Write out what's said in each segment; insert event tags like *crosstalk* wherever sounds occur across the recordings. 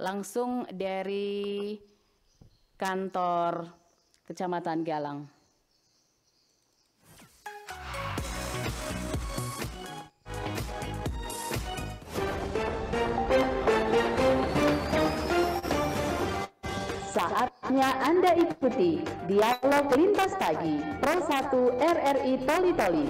langsung dari kantor Kecamatan Galang. Saatnya Anda ikuti Dialog Lintas Pagi Pro 1 RRI Toli Toli.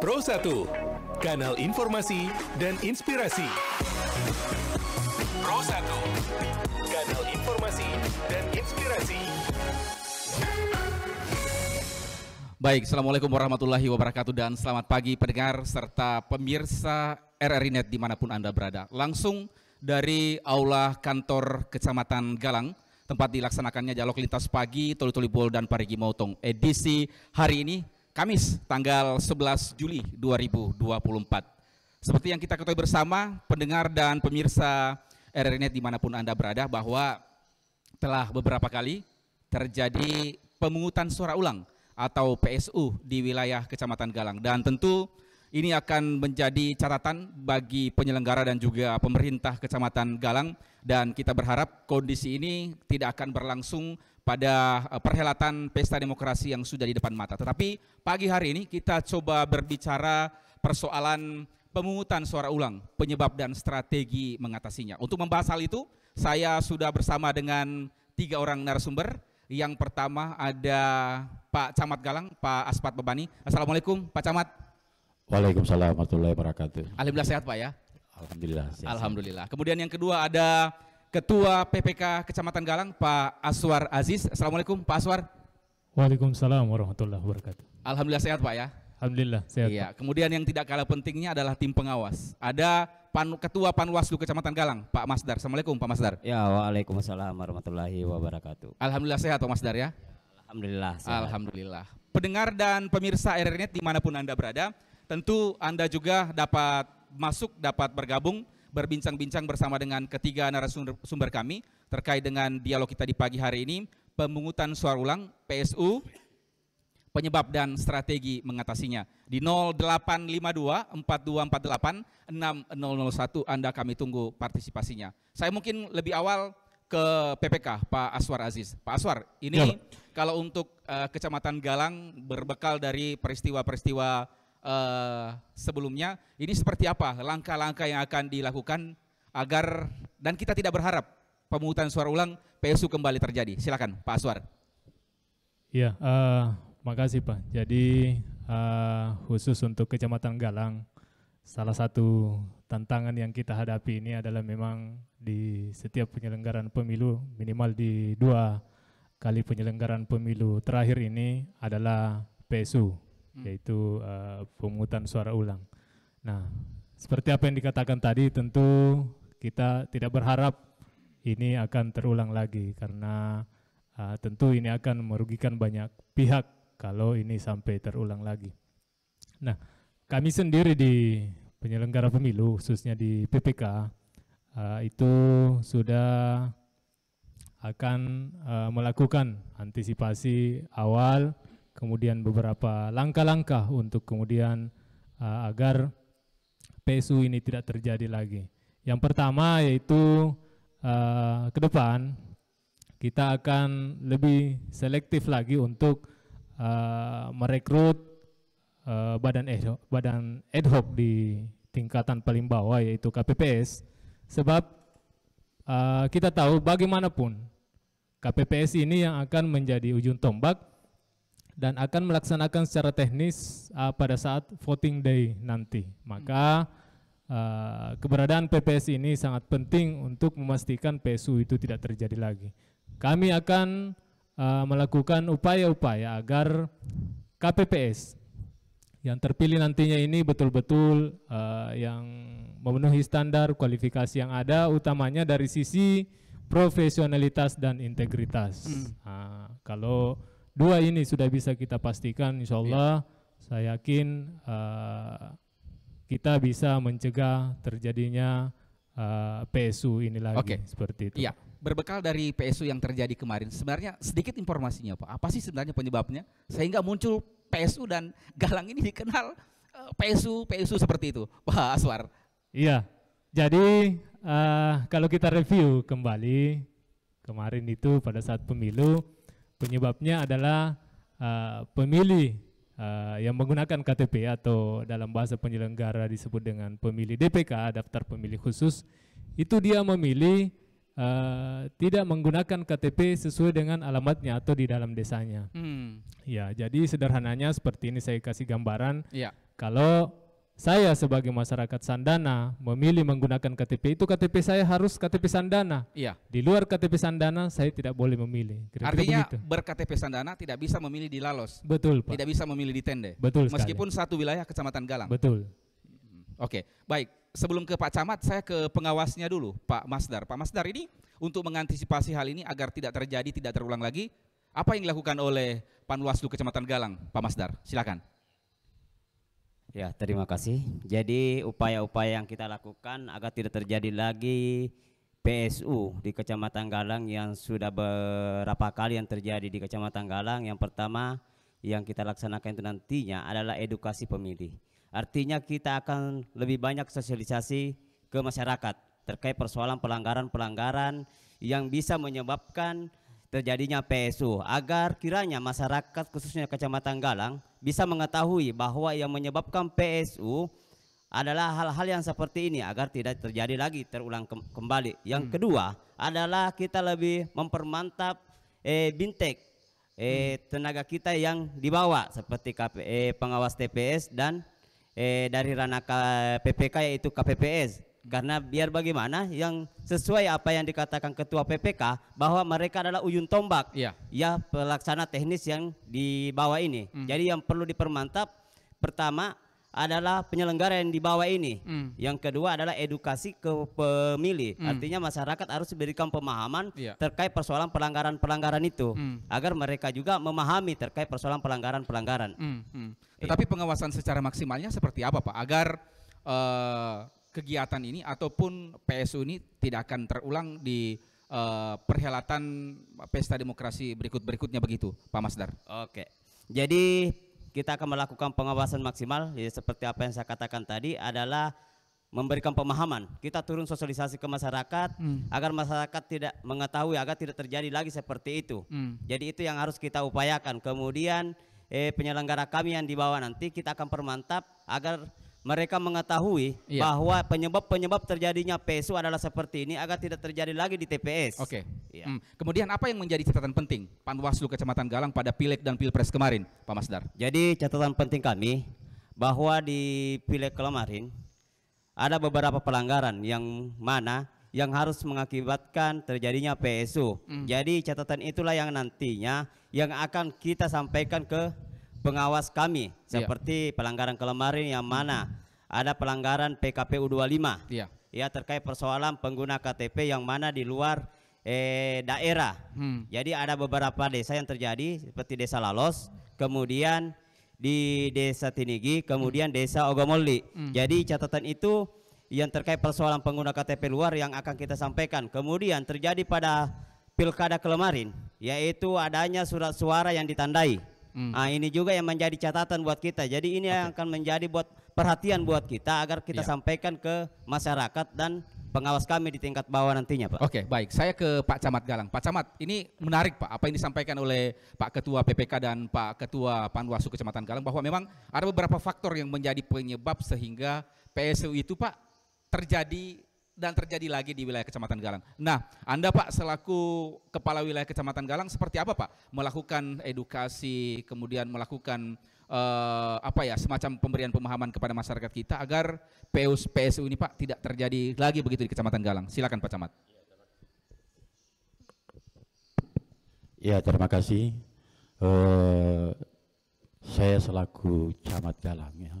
Pro 1 kanal informasi dan inspirasi. Pro 1, kanal informasi dan inspirasi. Baik, Assalamualaikum warahmatullahi wabarakatuh dan selamat pagi pendengar serta pemirsa RRI Net dimanapun Anda berada. Langsung dari Aula Kantor Kecamatan Galang, tempat dilaksanakannya dialog lintas pagi, toli-toli bol dan parigi Mautong Edisi hari ini Kamis tanggal 11 Juli 2024. Seperti yang kita ketahui bersama, pendengar dan pemirsa RRNet dimanapun Anda berada bahwa telah beberapa kali terjadi pemungutan suara ulang atau PSU di wilayah Kecamatan Galang. Dan tentu ini akan menjadi catatan bagi penyelenggara dan juga pemerintah Kecamatan Galang dan kita berharap kondisi ini tidak akan berlangsung pada eh, perhelatan pesta demokrasi yang sudah di depan mata. Tetapi pagi hari ini kita coba berbicara persoalan pemungutan suara ulang, penyebab dan strategi mengatasinya. Untuk membahas hal itu, saya sudah bersama dengan tiga orang narasumber. Yang pertama ada Pak Camat Galang, Pak Aspat Bebani. Assalamualaikum Pak Camat. Waalaikumsalam warahmatullahi wabarakatuh. Alhamdulillah sehat Pak ya. Alhamdulillah. Sehat, Alhamdulillah. Kemudian yang kedua ada Ketua PPK Kecamatan Galang, Pak Aswar Aziz. Assalamualaikum Pak Aswar. Waalaikumsalam warahmatullahi wabarakatuh. Alhamdulillah sehat Pak ya. Alhamdulillah sehat. Iya. Kemudian yang tidak kalah pentingnya adalah tim pengawas. Ada Pan, Ketua Panwaslu Kecamatan Galang, Pak Masdar. Assalamualaikum Pak Masdar. Ya, waalaikumsalam warahmatullahi wabarakatuh. Alhamdulillah sehat Pak Masdar ya. Alhamdulillah. Sehat. Alhamdulillah. Pendengar dan pemirsa RRNet dimanapun Anda berada, tentu Anda juga dapat masuk, dapat bergabung berbincang-bincang bersama dengan ketiga narasumber kami terkait dengan dialog kita di pagi hari ini, pemungutan suara ulang PSU, penyebab dan strategi mengatasinya. Di 0852 4248 6001 Anda kami tunggu partisipasinya. Saya mungkin lebih awal ke PPK Pak Aswar Aziz. Pak Aswar, ini ya. kalau untuk uh, Kecamatan Galang berbekal dari peristiwa-peristiwa Eh, sebelumnya, ini seperti apa langkah-langkah yang akan dilakukan agar dan kita tidak berharap pemungutan suara ulang PSU kembali terjadi. Silakan Pak Aswar. Ya, uh, makasih Pak. Jadi uh, khusus untuk Kecamatan Galang, salah satu tantangan yang kita hadapi ini adalah memang di setiap penyelenggaraan pemilu minimal di dua kali penyelenggaraan pemilu terakhir ini adalah PSU Hmm. yaitu uh, pemungutan suara ulang. Nah, seperti apa yang dikatakan tadi, tentu kita tidak berharap ini akan terulang lagi karena uh, tentu ini akan merugikan banyak pihak kalau ini sampai terulang lagi. Nah, kami sendiri di penyelenggara pemilu, khususnya di PPK, uh, eh, itu sudah akan uh, melakukan antisipasi awal kemudian beberapa langkah-langkah untuk kemudian uh, agar PSU ini tidak terjadi lagi. Yang pertama yaitu uh, ke depan kita akan lebih selektif lagi untuk uh, merekrut uh, badan ad hoc, badan ad hoc di tingkatan paling bawah yaitu KPPS sebab uh, kita tahu bagaimanapun KPPS ini yang akan menjadi ujung tombak dan akan melaksanakan secara teknis uh, pada saat voting day nanti. Maka uh, keberadaan PPS ini sangat penting untuk memastikan PSU itu tidak terjadi lagi. Kami akan uh, melakukan upaya-upaya agar KPPS yang terpilih nantinya ini betul-betul uh, yang memenuhi standar kualifikasi yang ada, utamanya dari sisi profesionalitas dan integritas. Hmm. Nah, kalau Dua ini sudah bisa kita pastikan insya Allah. Ya. Saya yakin uh, kita bisa mencegah terjadinya uh, eh, PSU ini lagi okay. seperti itu. Iya, berbekal dari PSU yang terjadi kemarin, sebenarnya sedikit informasinya Pak. Apa sih sebenarnya penyebabnya sehingga muncul PSU dan Galang ini dikenal eh, PSU PSU seperti itu, Pak Aswar? Iya. Jadi uh, kalau kita review kembali kemarin itu pada saat pemilu Penyebabnya adalah uh, pemilih uh, yang menggunakan KTP atau dalam bahasa penyelenggara disebut dengan pemilih DPK, daftar pemilih khusus, itu dia memilih uh, tidak menggunakan KTP sesuai dengan alamatnya atau di dalam desanya. Hmm. Ya, jadi sederhananya seperti ini saya kasih gambaran. Ya. Kalau saya sebagai masyarakat Sandana memilih menggunakan KTP itu KTP saya harus KTP Sandana. Iya. Di luar KTP Sandana saya tidak boleh memilih. Kira -kira Artinya begitu. KTP Sandana tidak bisa memilih di Lalos. Betul, Pak. Tidak bisa memilih di Tende. Betul. Meskipun sekali. satu wilayah Kecamatan Galang. Betul. Hmm, oke, baik. Sebelum ke Pak Camat, saya ke pengawasnya dulu, Pak Masdar. Pak Masdar ini untuk mengantisipasi hal ini agar tidak terjadi, tidak terulang lagi, apa yang dilakukan oleh Panwaslu Kecamatan Galang, Pak Masdar? Silakan. Ya, terima kasih. Jadi upaya-upaya yang kita lakukan agar tidak terjadi lagi PSU di Kecamatan Galang yang sudah berapa kali yang terjadi di Kecamatan Galang. Yang pertama yang kita laksanakan itu nantinya adalah edukasi pemilih. Artinya kita akan lebih banyak sosialisasi ke masyarakat terkait persoalan pelanggaran-pelanggaran yang bisa menyebabkan terjadinya PSU agar kiranya masyarakat khususnya Kecamatan Galang bisa mengetahui bahwa yang menyebabkan PSU adalah hal-hal yang seperti ini agar tidak terjadi lagi terulang kembali. Yang hmm. kedua adalah kita lebih mempermantap eh, bintek eh, hmm. tenaga kita yang dibawa seperti KP, eh, pengawas TPS dan eh, dari ranah PPK yaitu KPPS karena biar bagaimana yang sesuai apa yang dikatakan ketua PPK bahwa mereka adalah ujung tombak ya, ya pelaksana teknis yang di bawah ini. Hmm. Jadi yang perlu dipermantap pertama adalah penyelenggara yang di bawah ini. Hmm. Yang kedua adalah edukasi ke pemilih. Hmm. Artinya masyarakat harus diberikan pemahaman ya. terkait persoalan pelanggaran-pelanggaran itu hmm. agar mereka juga memahami terkait persoalan pelanggaran-pelanggaran. Hmm. Hmm. Iya. Tetapi pengawasan secara maksimalnya seperti apa, Pak? Agar uh, kegiatan ini ataupun PSU ini tidak akan terulang di uh, perhelatan pesta demokrasi berikut-berikutnya begitu, Pak Masdar. Oke. Jadi kita akan melakukan pengawasan maksimal ya seperti apa yang saya katakan tadi adalah memberikan pemahaman. Kita turun sosialisasi ke masyarakat hmm. agar masyarakat tidak mengetahui agar tidak terjadi lagi seperti itu. Hmm. Jadi itu yang harus kita upayakan. Kemudian eh penyelenggara kami yang dibawa nanti kita akan permantap agar mereka mengetahui iya. bahwa penyebab-penyebab terjadinya PSU adalah seperti ini agar tidak terjadi lagi di TPS. Oke. Okay. Iya. Hmm. Kemudian apa yang menjadi catatan penting Panwaslu Kecamatan Galang pada Pileg dan Pilpres kemarin, Pak Masdar? Jadi catatan penting kami bahwa di Pileg kemarin ada beberapa pelanggaran yang mana yang harus mengakibatkan terjadinya PSU. Mm. Jadi catatan itulah yang nantinya yang akan kita sampaikan ke pengawas kami iya. seperti ya. pelanggaran kelemarin yang mana ada pelanggaran PKPU 25 ya. ya terkait persoalan pengguna KTP yang mana di luar eh, daerah hmm. jadi ada beberapa desa yang terjadi seperti desa Lalos kemudian di desa Tinigi kemudian hmm. desa Ogomoli hmm. jadi catatan itu yang terkait persoalan pengguna KTP luar yang akan kita sampaikan kemudian terjadi pada pilkada kelemarin yaitu adanya surat suara yang ditandai Hmm. Nah, ini juga yang menjadi catatan buat kita. Jadi ini okay. yang akan menjadi buat perhatian buat kita agar kita ya. sampaikan ke masyarakat dan pengawas kami di tingkat bawah nantinya, Pak. Oke, okay, baik. Saya ke Pak Camat Galang. Pak Camat, ini menarik, Pak, apa yang disampaikan oleh Pak Ketua PPK dan Pak Ketua Panwaslu Kecamatan Galang bahwa memang ada beberapa faktor yang menjadi penyebab sehingga PSU itu, Pak, terjadi dan terjadi lagi di wilayah Kecamatan Galang. Nah, Anda Pak selaku kepala wilayah Kecamatan Galang seperti apa Pak melakukan edukasi, kemudian melakukan uh, apa ya semacam pemberian pemahaman kepada masyarakat kita agar PUS PSU ini Pak tidak terjadi lagi begitu di Kecamatan Galang. Silakan Pak Camat. Ya, terima kasih. Uh, saya selaku Camat Galang ya.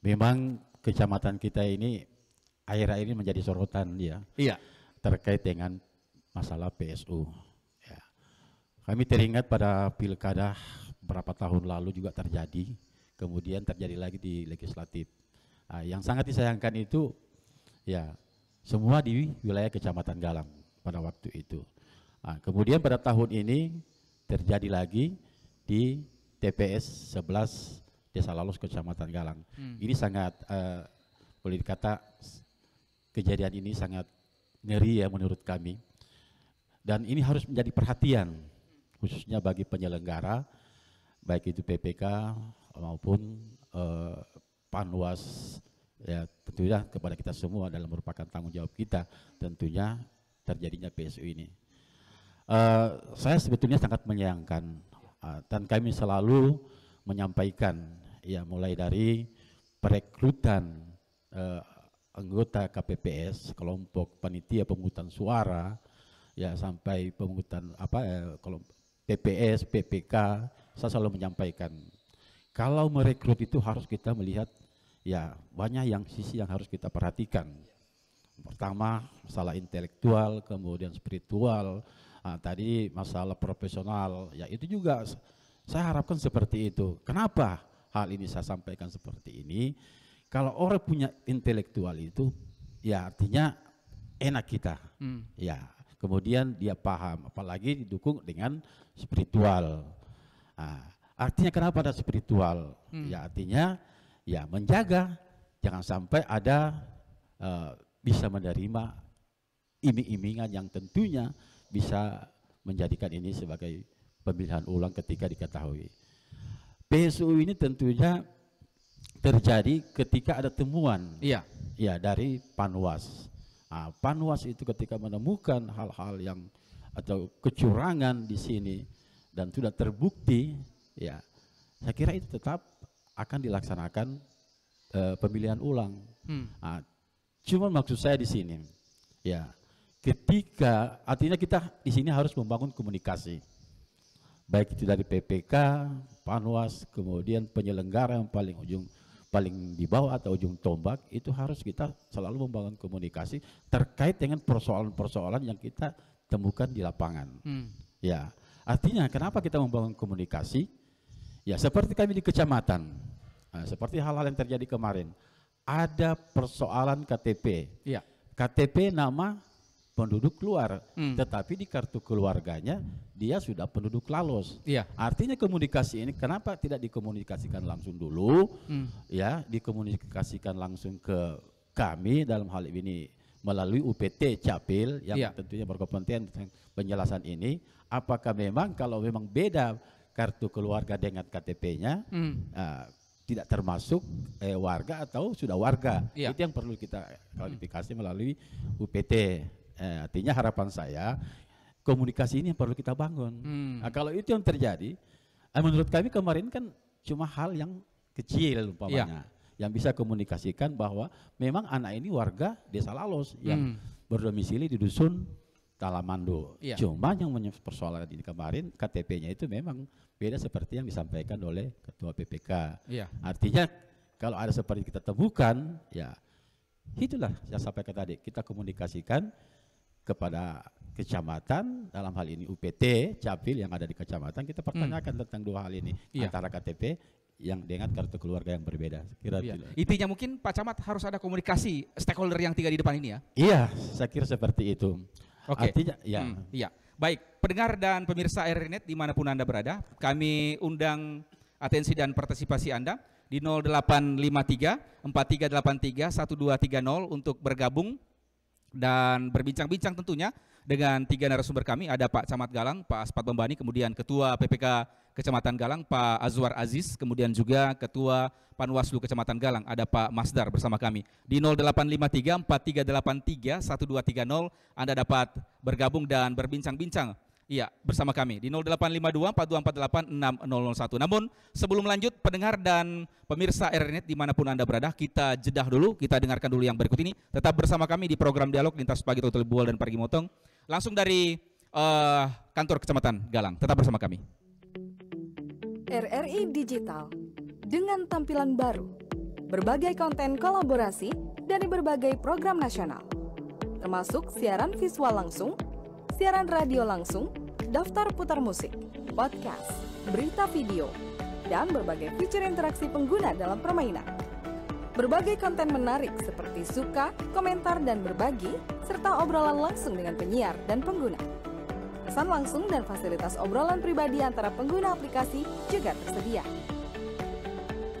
Memang kecamatan kita ini akhir-akhir ini menjadi sorotan ya. Iya. Terkait dengan masalah PSU. Ya. Kami teringat pada pilkada berapa tahun lalu juga terjadi, kemudian terjadi lagi di legislatif. Nah, yang sangat disayangkan itu ya semua di wilayah Kecamatan Galang pada waktu itu. Nah, kemudian pada tahun ini terjadi lagi di TPS 11 Desa Lalos Kecamatan Galang. Hmm. Ini sangat uh, boleh dikata kejadian ini sangat ngeri ya menurut kami. Dan ini harus menjadi perhatian khususnya bagi penyelenggara baik itu PPK maupun eh, Panwas ya tentunya kepada kita semua dalam merupakan tanggung jawab kita tentunya terjadinya PSU ini. Uh, saya sebetulnya sangat menyayangkan uh, dan kami selalu menyampaikan ya mulai dari perekrutan uh, anggota KPPS kelompok panitia pemungutan suara ya sampai pemungutan apa eh, kalau PPS PPK saya selalu menyampaikan kalau merekrut itu harus kita melihat ya banyak yang sisi yang harus kita perhatikan pertama masalah intelektual kemudian spiritual nah, tadi masalah profesional ya itu juga saya harapkan seperti itu kenapa hal ini saya sampaikan seperti ini kalau orang punya intelektual itu, ya artinya enak kita. Hmm. Ya, kemudian dia paham, apalagi didukung dengan spiritual. Nah, artinya kenapa ada spiritual? Hmm. Ya artinya ya menjaga, jangan sampai ada uh, bisa menerima iming-imingan yang tentunya bisa menjadikan ini sebagai pemilihan ulang ketika diketahui. PSU ini tentunya terjadi ketika ada temuan. Iya. Iya dari panwas. Nah, panwas itu ketika menemukan hal-hal yang atau kecurangan di sini dan sudah terbukti, ya saya kira itu tetap akan dilaksanakan e, pemilihan ulang. Hmm. Nah, cuman maksud saya di sini, ya ketika artinya kita di sini harus membangun komunikasi baik itu dari PPK, Panwas, kemudian penyelenggara yang paling ujung paling di bawah atau ujung tombak itu harus kita selalu membangun komunikasi terkait dengan persoalan-persoalan yang kita temukan di lapangan. Hmm. Ya, artinya kenapa kita membangun komunikasi? Ya, seperti kami di kecamatan, nah, seperti hal-hal yang terjadi kemarin, ada persoalan KTP. Ya. KTP nama penduduk luar, hmm. tetapi di kartu keluarganya dia sudah penduduk lalos. Iya. Artinya komunikasi ini kenapa tidak dikomunikasikan langsung dulu? Hmm. Ya, dikomunikasikan langsung ke kami dalam hal ini melalui UPT Capil yang iya. tentunya berkompeten tentang penjelasan ini. Apakah memang kalau memang beda kartu keluarga dengan KTP-nya? Hmm. Uh, tidak termasuk eh, warga atau sudah warga iya. itu yang perlu kita klarifikasi melalui UPT Eh, artinya harapan saya komunikasi ini yang perlu kita bangun. Hmm. Nah, kalau itu yang terjadi, eh, menurut kami kemarin kan cuma hal yang kecil umpamanya. Ya. Yang bisa komunikasikan bahwa memang anak ini warga desa Lalos yang hmm. berdomisili di dusun Talamando. Ya. Cuma yang persoalan ini kemarin KTP-nya itu memang beda seperti yang disampaikan oleh Ketua PPK. Ya. Artinya kalau ada seperti kita temukan, ya itulah yang saya sampaikan tadi kita komunikasikan kepada kecamatan dalam hal ini UPT capil yang ada di kecamatan kita pertanyakan hmm. tentang dua hal ini iya. antara KTP yang dengan kartu keluarga yang berbeda. Kira ya. Intinya mungkin Pak Camat harus ada komunikasi stakeholder yang tiga di depan ini ya. Iya, saya kira seperti itu. Oke. Okay. Artinya ya. Hmm, iya. Baik, pendengar dan pemirsa RNet dimanapun Anda berada, kami undang atensi dan partisipasi Anda di 0853 4383 1230 untuk bergabung dan berbincang-bincang tentunya dengan tiga narasumber kami ada Pak Camat Galang, Pak Aspat Bambani, kemudian Ketua PPK Kecamatan Galang, Pak Azwar Aziz, kemudian juga Ketua Panwaslu Kecamatan Galang, ada Pak Masdar bersama kami. Di 0853 4383 1230 Anda dapat bergabung dan berbincang-bincang Iya, bersama kami di 0852 4248 6001. Namun sebelum lanjut pendengar dan pemirsa RNet dimanapun Anda berada, kita jedah dulu, kita dengarkan dulu yang berikut ini. Tetap bersama kami di program Dialog Lintas Pagi Total Bual dan Pagi Motong langsung dari uh, kantor Kecamatan Galang. Tetap bersama kami. RRI Digital dengan tampilan baru, berbagai konten kolaborasi dari berbagai program nasional, termasuk siaran visual langsung, siaran radio langsung, daftar putar musik, podcast, berita video, dan berbagai fitur interaksi pengguna dalam permainan. Berbagai konten menarik seperti suka, komentar, dan berbagi, serta obrolan langsung dengan penyiar dan pengguna. Pesan langsung dan fasilitas obrolan pribadi antara pengguna aplikasi juga tersedia.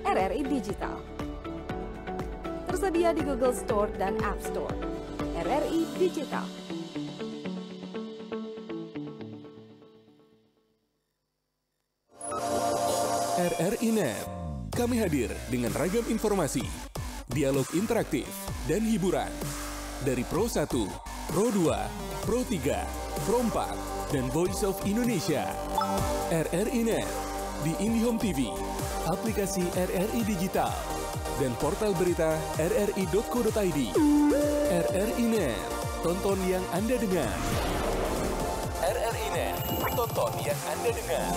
RRI Digital Tersedia di Google Store dan App Store. RRI Digital RRI Net kami hadir dengan ragam informasi, dialog interaktif, dan hiburan. Dari Pro 1, Pro 2, Pro 3, Pro 4, dan Voice of Indonesia. RRI Net, di IndiHome TV, aplikasi RRI Digital, dan portal berita rri.co.id. RRI Net, tonton yang Anda dengar. RRI Net, tonton yang Anda dengar.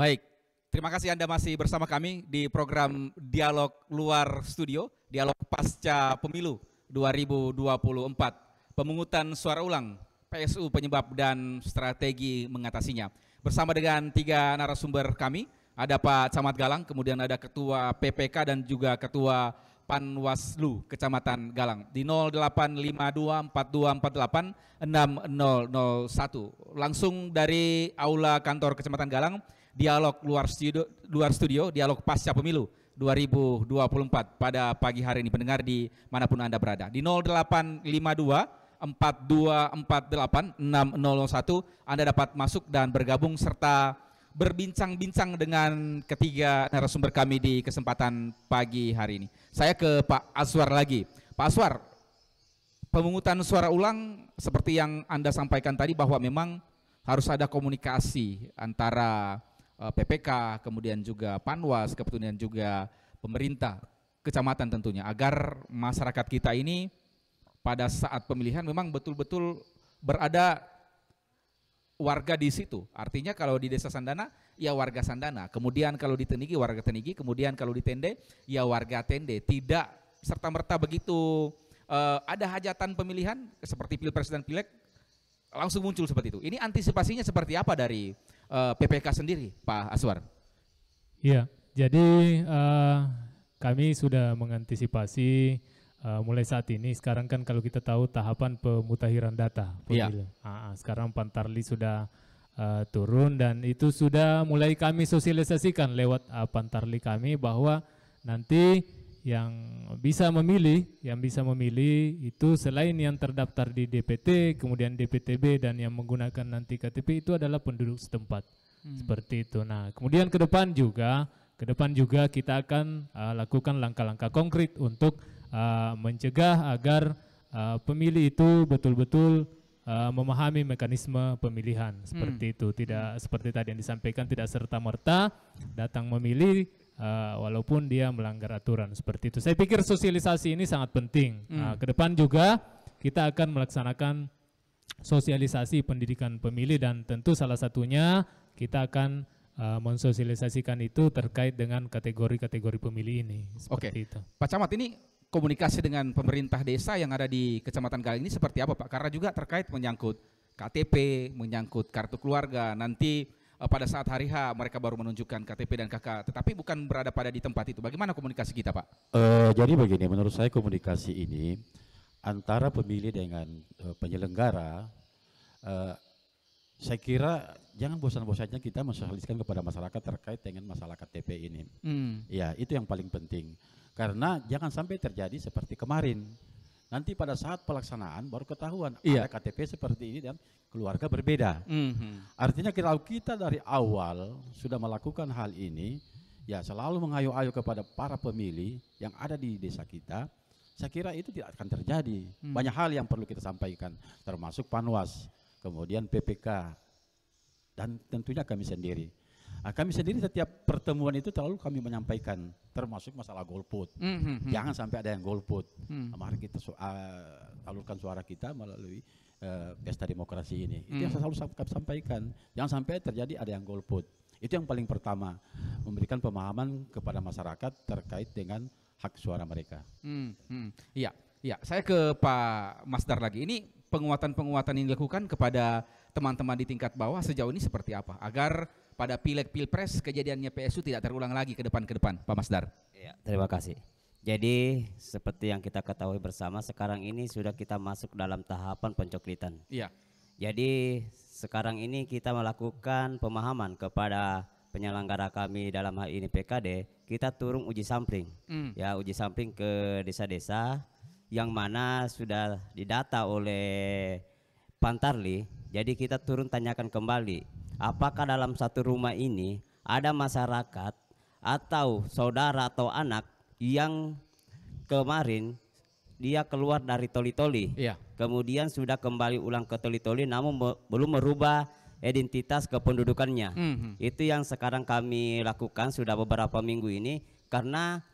Baik, terima kasih Anda masih bersama kami di program Dialog Luar Studio, Dialog Pasca Pemilu 2024, pemungutan suara ulang, PSU penyebab dan strategi mengatasinya. Bersama dengan tiga narasumber kami, ada Pak Camat Galang, kemudian ada Ketua PPK dan juga Ketua Panwaslu Kecamatan Galang di 085242486001 langsung dari aula kantor Kecamatan Galang dialog luar studio, luar studio dialog pasca pemilu 2024 pada pagi hari ini pendengar di manapun Anda berada. Di 0852 4248 6001 Anda dapat masuk dan bergabung serta berbincang-bincang dengan ketiga narasumber kami di kesempatan pagi hari ini. Saya ke Pak Aswar lagi. Pak Aswar, pemungutan suara ulang seperti yang Anda sampaikan tadi bahwa memang harus ada komunikasi antara Eh, PPK, kemudian juga Panwas, kemudian juga pemerintah kecamatan tentunya agar masyarakat kita ini pada saat pemilihan memang betul-betul berada warga di situ. Artinya kalau di desa Sandana ya warga Sandana, kemudian kalau di Tenigi warga Tenigi, kemudian kalau di Tende ya warga Tende. Tidak serta merta begitu uh, ada hajatan pemilihan seperti pilpres dan Pilek, langsung muncul seperti itu. Ini antisipasinya seperti apa dari uh, eh, PPK sendiri, Pak Aswar? Iya, jadi uh, kami sudah mengantisipasi uh, mulai saat ini. Sekarang kan kalau kita tahu tahapan pemutahiran data Iya. Uh, sekarang Pantarli sudah uh, turun dan itu sudah mulai kami sosialisasikan lewat uh, Pantarli kami bahwa nanti yang bisa memilih, yang bisa memilih itu selain yang terdaftar di DPT, kemudian DPTB dan yang menggunakan nanti KTP itu adalah penduduk setempat. Hmm. Seperti itu. Nah, kemudian ke depan juga, ke depan juga kita akan uh, lakukan langkah-langkah konkret untuk uh, mencegah agar uh, pemilih itu betul-betul uh, memahami mekanisme pemilihan. Seperti hmm. itu, tidak hmm. seperti tadi yang disampaikan tidak serta-merta datang memilih uh, walaupun dia melanggar aturan seperti itu. Saya pikir sosialisasi ini sangat penting. Hmm. Nah, ke juga kita akan melaksanakan sosialisasi pendidikan pemilih dan tentu salah satunya kita akan uh, mensosialisasikan itu terkait dengan kategori-kategori pemilih ini. Oke. Okay. Pak Camat ini komunikasi dengan pemerintah desa yang ada di Kecamatan Galing ini seperti apa Pak? Karena juga terkait menyangkut KTP, menyangkut kartu keluarga, nanti Eh, pada saat hari H mereka baru menunjukkan KTP dan KK, tetapi bukan berada pada di tempat itu. Bagaimana komunikasi kita, Pak? Uh, jadi begini, menurut saya komunikasi ini antara pemilih dengan uh, penyelenggara, uh, saya kira jangan bosan-bosannya kita mensosialisasikan kepada masyarakat terkait dengan masalah KTP ini. Hmm. Ya, itu yang paling penting. Karena jangan sampai terjadi seperti kemarin Nanti pada saat pelaksanaan baru ketahuan iya. ada KTP seperti ini dan keluarga berbeda. Mm-hmm. Artinya kalau kita dari awal sudah melakukan hal ini, ya selalu mengayuh-ayuh kepada para pemilih yang ada di desa kita, saya kira itu tidak akan terjadi. Mm. Banyak hal yang perlu kita sampaikan, termasuk Panwas, kemudian PPK, dan tentunya kami sendiri. Nah, kami sendiri setiap pertemuan itu terlalu kami menyampaikan, termasuk masalah golput. Mm -hmm. Jangan sampai ada yang golput. Mm. Mari kita su uh, ah, alurkan suara kita melalui uh, pesta demokrasi ini. Itu yang hmm. saya selalu kami sampaikan. Jangan sampai terjadi ada yang golput. Itu yang paling pertama, memberikan pemahaman kepada masyarakat terkait dengan hak suara mereka. Mm -hmm. Iya, iya. Saya ke Pak Masdar lagi. Ini penguatan-penguatan yang dilakukan kepada teman-teman di tingkat bawah sejauh ini seperti apa agar pada pileg pilpres kejadiannya PSU tidak terulang lagi ke depan ke depan, Pak Masdar. Ya, terima kasih. Jadi seperti yang kita ketahui bersama sekarang ini sudah kita masuk dalam tahapan pencoklitan. Iya. Jadi sekarang ini kita melakukan pemahaman kepada penyelenggara kami dalam hal ini PKD, kita turun uji sampling. Mm. Ya, uji sampling ke desa-desa yang mana sudah didata oleh Pantarli. Jadi kita turun tanyakan kembali apakah dalam satu rumah ini ada masyarakat atau saudara atau anak yang kemarin dia keluar dari toli-toli, iya. kemudian sudah kembali ulang ke toli-toli, namun be belum merubah identitas kependudukannya. Mm -hmm. Itu yang sekarang kami lakukan sudah beberapa minggu ini karena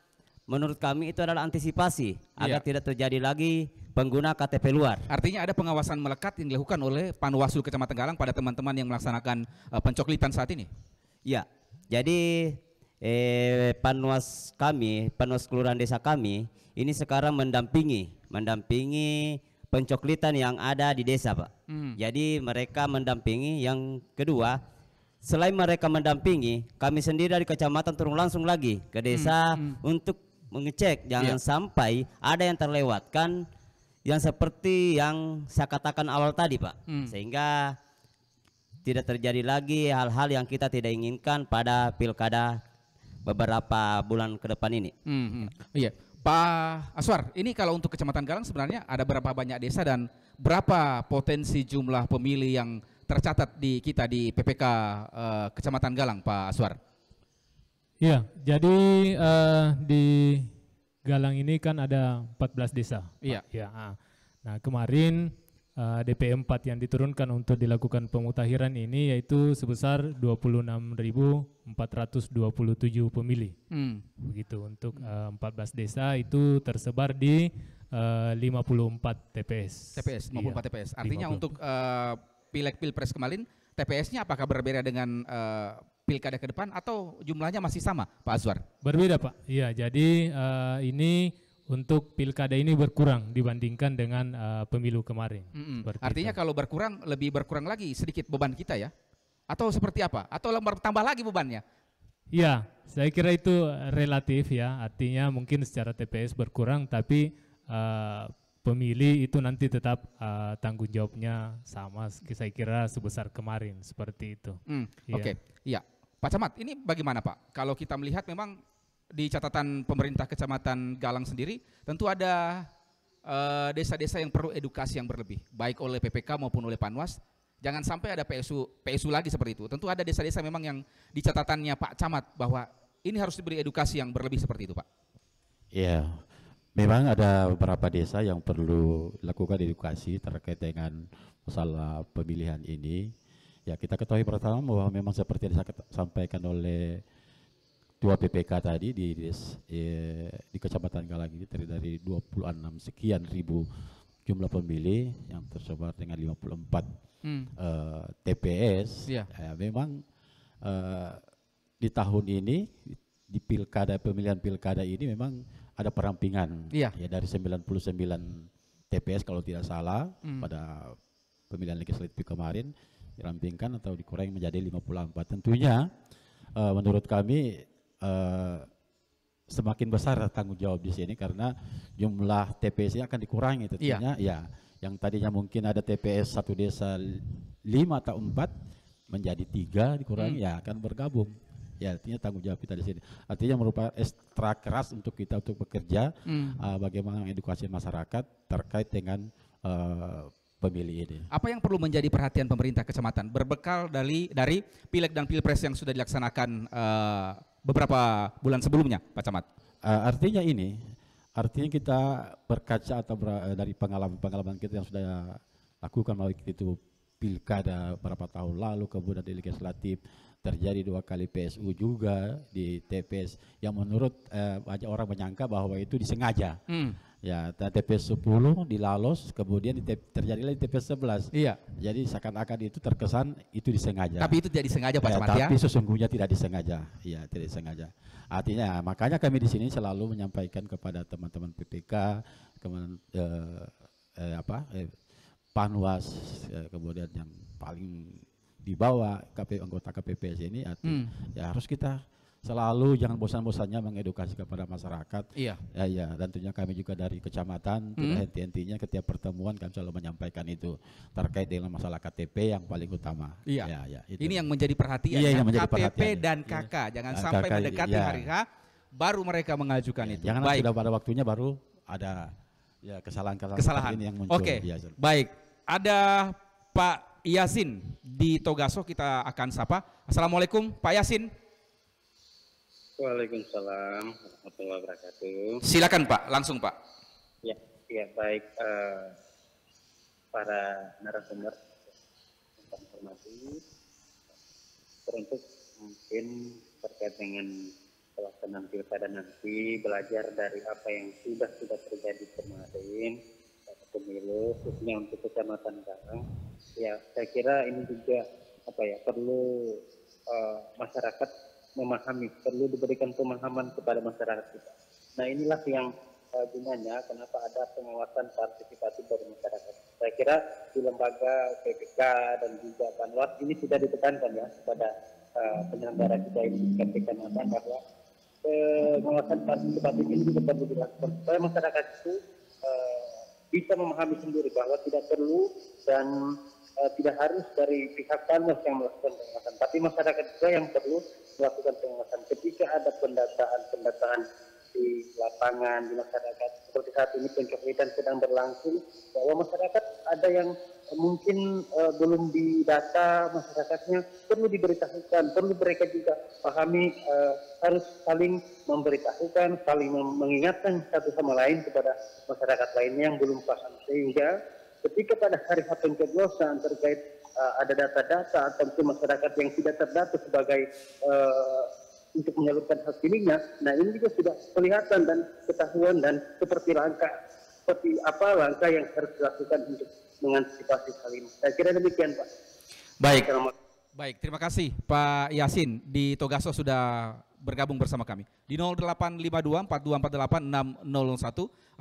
menurut kami itu adalah antisipasi agar iya. tidak terjadi lagi pengguna KTP luar. Artinya ada pengawasan melekat yang dilakukan oleh Panwaslu Kecamatan Galang pada teman-teman yang melaksanakan uh, pencoklitan saat ini. Ya, jadi eh, Panwas kami, Panwas Kelurahan Desa kami, ini sekarang mendampingi, mendampingi pencoklitan yang ada di desa, Pak. Hmm. Jadi mereka mendampingi. Yang kedua, selain mereka mendampingi, kami sendiri dari kecamatan turun langsung lagi ke desa hmm. hmm. untuk mengecek jangan yeah. sampai ada yang terlewatkan yang seperti yang saya katakan awal tadi Pak hmm. sehingga tidak terjadi lagi hal-hal yang kita tidak inginkan pada pilkada beberapa bulan ke depan ini. Hmm, hmm. Iya, Pak Aswar, ini kalau untuk kecamatan Galang sebenarnya ada berapa banyak desa dan berapa potensi jumlah pemilih yang tercatat di kita di PPK uh, eh, kecamatan Galang, Pak Aswar? Iya, jadi uh, di Galang ini kan ada 14 desa. Iya. Iya. Nah, kemarin uh, DP 4 yang diturunkan untuk dilakukan pemutahiran ini yaitu sebesar 26.427 pemilih. Hmm. Begitu untuk uh, eh, 14 desa itu tersebar di uh, 54 TPS. TPS 54 iya. TPS. Artinya 50. untuk uh, eh, pileg pilpres kemarin TPS-nya apakah berbeda dengan uh, pilkada ke depan atau jumlahnya masih sama Pak Azwar? Berbeda Pak, iya jadi uh, ini untuk pilkada ini berkurang dibandingkan dengan uh, pemilu kemarin. Mm -hmm. Artinya kalau berkurang lebih berkurang lagi sedikit beban kita ya? Atau seperti apa? Atau bertambah lagi bebannya? Iya, saya kira itu relatif ya. Artinya mungkin secara TPS berkurang, tapi uh, pemilih itu nanti tetap uh, tanggung jawabnya sama. Saya kira sebesar kemarin seperti itu. Mm, iya. Oke, okay. iya. Ya. Pak Camat, ini bagaimana Pak? Kalau kita melihat memang di catatan pemerintah Kecamatan Galang sendiri, tentu ada eh, desa-desa uh, yang perlu edukasi yang berlebih, baik oleh PPK maupun oleh Panwas. Jangan sampai ada PSU, PSU lagi seperti itu. Tentu ada desa-desa memang yang di catatannya Pak Camat bahwa ini harus diberi edukasi yang berlebih seperti itu, Pak. Iya, memang ada beberapa desa yang perlu lakukan edukasi terkait dengan masalah pemilihan ini Ya kita ketahui pertama bahwa memang seperti yang disampaikan oleh dua PPK tadi di di, di Kecamatan Galang ini terdiri dari 26 sekian ribu jumlah pemilih yang tersebar dengan 54 hmm. uh, eh, TPS. Yeah. Ya, memang uh, di tahun ini di pilkada pemilihan pilkada ini memang ada perampingan yeah. ya dari 99 TPS kalau tidak salah hmm. pada pemilihan legislatif kemarin dirampingkan atau dikurangi menjadi 54. Tentunya uh, menurut kami uh, semakin besar tanggung jawab di sini karena jumlah TPS akan dikurangi iya. tentunya ya. ya yang tadinya mungkin ada TPS satu desa lima atau empat menjadi tiga dikurangi hmm. ya akan bergabung ya artinya tanggung jawab kita di sini artinya merupakan ekstra keras untuk kita untuk bekerja hmm. uh, bagaimana edukasi masyarakat terkait dengan uh, pemilih ini. Apa yang perlu menjadi perhatian pemerintah kecamatan berbekal dari dari pileg dan pilpres yang sudah dilaksanakan uh, beberapa bulan sebelumnya, Pak Camat? Uh, artinya ini, artinya kita berkaca atau ber, eh, dari pengalaman-pengalaman kita yang sudah lakukan melalui itu pilkada beberapa tahun lalu kemudian di legislatif terjadi dua kali PSU juga di TPS yang menurut uh, banyak orang menyangka bahwa itu disengaja. Hmm Ya, TPS 10 di Lalos, kemudian di terjadi lagi TPS 11. Iya. Jadi seakan-akan itu terkesan itu disengaja. Tapi itu tidak disengaja Pak ya, Samad, ya? Tapi ya? sesungguhnya tidak disengaja. Iya, tidak disengaja. Artinya makanya kami di sini selalu menyampaikan kepada teman-teman PPK, kemudian eh, eh, apa? Eh, Panwas eh, kemudian yang paling di bawah KP, anggota KPPS ini hmm. ya harus kita selalu jangan bosan-bosannya mengedukasi kepada masyarakat. Iya. Ya, ya. Dan tentunya kami juga dari kecamatan hmm. tidak henti-hentinya setiap pertemuan kami selalu menyampaikan itu terkait dengan masalah KTP yang paling utama. Iya. Ya, ya, itu. Ini yang menjadi perhatian. Iya, ya. yang menjadi KTP perhatian, ya. dan KK iya. jangan dan sampai mendekati iya. hari H baru mereka mengajukan iya, itu. Jangan Baik. sudah pada waktunya baru ada ya kesalahan-kesalahan kesalahan. ini yang muncul. Oke. Okay. Ya, Baik. Ada Pak Yasin di Togaso kita akan sapa. Assalamualaikum Pak Yasin. Waalaikumsalam warahmatullahi wabarakatuh. Silakan Pak, langsung Pak. Ya, ya baik uh, para narasumber informasi teruntuk mungkin terkait dengan pelaksanaan pilkada nanti belajar dari apa yang sudah sudah terjadi kemarin pemilu khususnya untuk kecamatan Karang ya saya kira ini juga apa ya perlu uh, masyarakat memahami, perlu diberikan pemahaman kepada masyarakat kita. Nah inilah yang uh, gunanya kenapa ada pengawasan partisipatif dari masyarakat. Saya kira di lembaga PPK dan juga panwas ini sudah ditekankan ya kepada uh, penyelenggara kita ini ketika bahwa eh, pengawasan partisipatif ini juga perlu dilakukan supaya masyarakat itu uh, bisa memahami sendiri bahwa tidak perlu dan Eh, tidak harus dari pihak panas yang melakukan pengawasan, tapi masyarakat juga yang perlu melakukan pengawasan. Ketika ada pendataan-pendataan di lapangan, di masyarakat, seperti saat ini pencopotan sedang berlangsung, bahwa masyarakat ada yang mungkin uh, belum didata masyarakatnya perlu diberitahukan perlu mereka juga pahami uh, harus saling memberitahukan saling mengingatkan satu sama lain kepada masyarakat lainnya yang belum paham sehingga Ketika pada hari pencoblosan terkait uh, ada data-data tentu masyarakat yang tidak terdata sebagai uh, untuk menyalurkan hak pilihnya. Nah ini juga sudah kelihatan dan ketahuan dan seperti langkah seperti apa langkah yang harus dilakukan untuk mengantisipasi hal ini. Saya kira demikian Pak. Baik. Baik, terima kasih Pak Yasin di Togaso sudah bergabung bersama kami. Di 0852 4248 601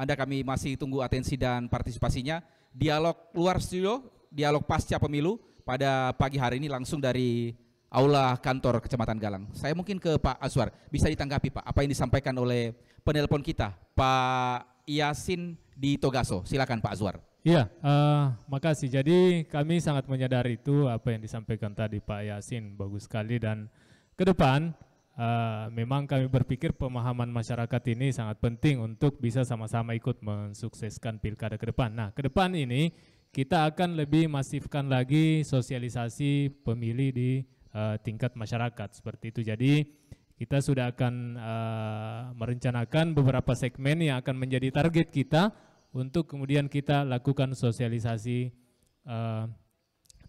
Anda kami masih tunggu atensi dan partisipasinya dialog luar studio, dialog pasca pemilu pada pagi hari ini langsung dari aula kantor Kecamatan Galang. Saya mungkin ke Pak Azwar, bisa ditanggapi Pak apa yang disampaikan oleh penelpon kita, Pak Yasin di Togaso. Silakan Pak Azwar. Iya, uh, makasih. Jadi kami sangat menyadari itu apa yang disampaikan tadi Pak Yasin bagus sekali dan ke depan uh, memang kami berpikir pemahaman masyarakat ini sangat penting untuk bisa sama-sama ikut mensukseskan pilkada ke depan. Nah, ke depan ini kita akan lebih masifkan lagi sosialisasi pemilih di uh, tingkat masyarakat seperti itu. Jadi kita sudah akan uh, merencanakan beberapa segmen yang akan menjadi target kita untuk kemudian kita lakukan sosialisasi uh,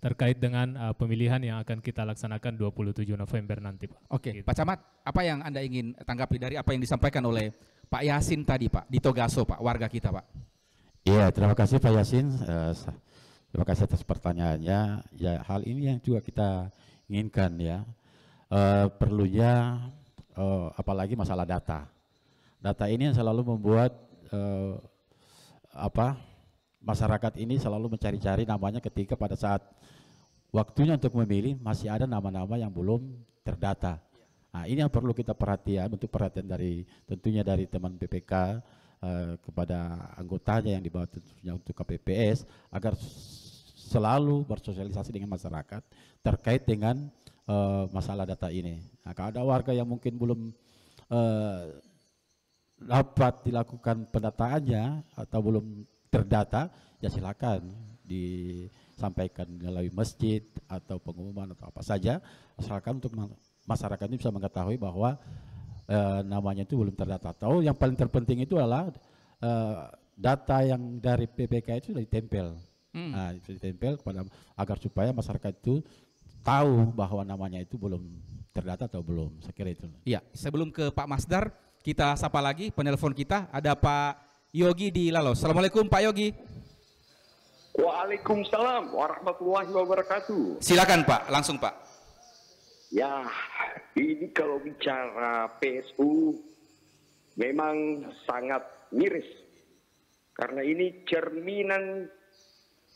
terkait dengan uh, pemilihan yang akan kita laksanakan 27 November nanti, Pak. Oke, gitu. Pak Camat, apa yang Anda ingin tanggapi dari apa yang disampaikan oleh Pak Yasin tadi, Pak, di Togaso, Pak, warga kita, Pak? Iya, terima kasih Pak Yasin. Uh, terima kasih atas pertanyaannya. Ya, hal ini yang juga kita inginkan ya. Uh, perlunya uh, apalagi masalah data. Data ini yang selalu membuat uh, apa masyarakat ini selalu mencari-cari namanya ketika pada saat waktunya untuk memilih masih ada nama-nama yang belum terdata. Nah, ini yang perlu kita perhatian, bentuk perhatian dari tentunya dari teman PPK eh, kepada anggotanya yang dibawa tentunya untuk KPPS agar selalu bersosialisasi dengan masyarakat terkait dengan eh, masalah data ini. Nah, kalau ada warga yang mungkin belum eh, dapat dilakukan pendataannya atau belum terdata, ya silakan di sampaikan melalui masjid atau pengumuman atau apa saja asalkan untuk masyarakat ini bisa mengetahui bahwa e, namanya itu belum terdata atau yang paling terpenting itu adalah e, data yang dari PPK itu sudah ditempel hmm. nah, ditempel kepada agar supaya masyarakat itu tahu bahwa namanya itu belum terdata atau belum saya kira itu iya sebelum ke Pak Masdar kita sapa lagi penelpon kita ada Pak Yogi di Lalos. Assalamualaikum Pak Yogi. Waalaikumsalam warahmatullahi wabarakatuh. Silakan Pak, langsung Pak. Ya, ini kalau bicara PSU memang sangat miris. Karena ini cerminan